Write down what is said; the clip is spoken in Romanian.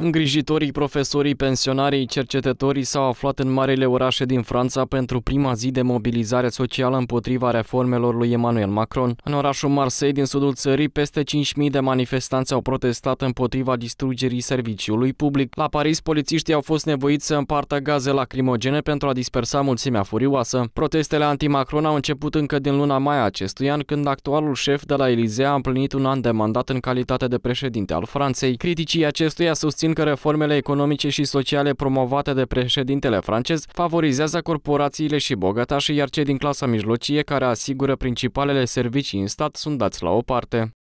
Îngrijitorii, profesorii, pensionarii, cercetătorii s-au aflat în marile orașe din Franța pentru prima zi de mobilizare socială împotriva reformelor lui Emmanuel Macron. În orașul Marseille din sudul țării, peste 5.000 de manifestanți au protestat împotriva distrugerii serviciului public. La Paris, polițiștii au fost nevoiți să împartă gaze lacrimogene pentru a dispersa mulțimea furioasă. Protestele anti-Macron au început încă din luna mai acestui an, când actualul șef de la Elisea a împlinit un an de mandat în calitate de președinte al Franței. Criticii acestuia susțin susțin că reformele economice și sociale promovate de președintele francez favorizează corporațiile și bogătașii, iar cei din clasa mijlocie, care asigură principalele servicii în stat, sunt dați la o parte.